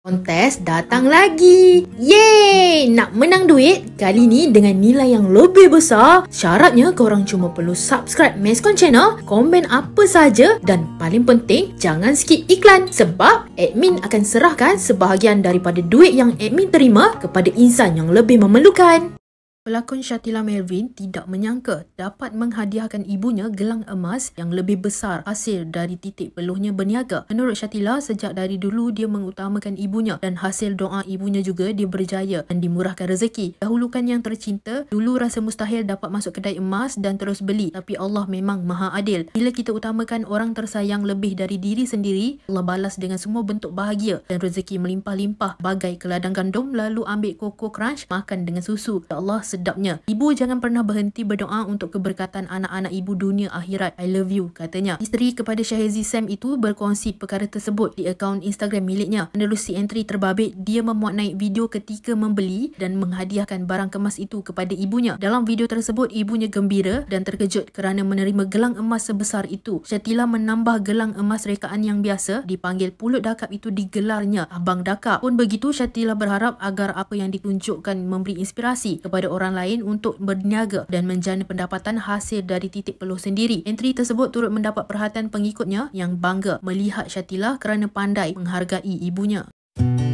Kontes datang lagi. Yeay! Nak menang duit? Kali ni dengan nilai yang lebih besar. Syaratnya korang cuma perlu subscribe Meskon channel, komen apa saja dan paling penting jangan skip iklan sebab admin akan serahkan sebahagian daripada duit yang admin terima kepada insan yang lebih memerlukan. Pelakon Shatila Melvin tidak menyangka dapat menghadiahkan ibunya gelang emas yang lebih besar hasil dari titik peluhnya berniaga. Menurut Shatila, sejak dari dulu dia mengutamakan ibunya dan hasil doa ibunya juga dia berjaya dan dimurahkan rezeki. Dahulukan yang tercinta, dulu rasa mustahil dapat masuk kedai emas dan terus beli tapi Allah memang maha adil. Bila kita utamakan orang tersayang lebih dari diri sendiri, Allah balas dengan semua bentuk bahagia dan rezeki melimpah-limpah bagai keladang gandum lalu ambil koko crunch makan dengan susu. Ya Allah sedapnya. Ibu jangan pernah berhenti berdoa untuk keberkatan anak-anak ibu dunia akhirat. I love you, katanya. Isteri kepada Syahizi Sam itu berkongsi perkara tersebut di akaun Instagram miliknya. Menerusi entry terbabit, dia memuat naik video ketika membeli dan menghadiahkan barang kemas itu kepada ibunya. Dalam video tersebut, ibunya gembira dan terkejut kerana menerima gelang emas sebesar itu. Syatila menambah gelang emas rekaan yang biasa dipanggil pulut dakap itu digelarnya Abang Dakap. Pun begitu, Syatila berharap agar apa yang ditunjukkan memberi inspirasi kepada orang orang lain untuk berniaga dan menjana pendapatan hasil dari titik peluh sendiri. Entry tersebut turut mendapat perhatian pengikutnya yang bangga melihat Syatila kerana pandai menghargai ibunya. Música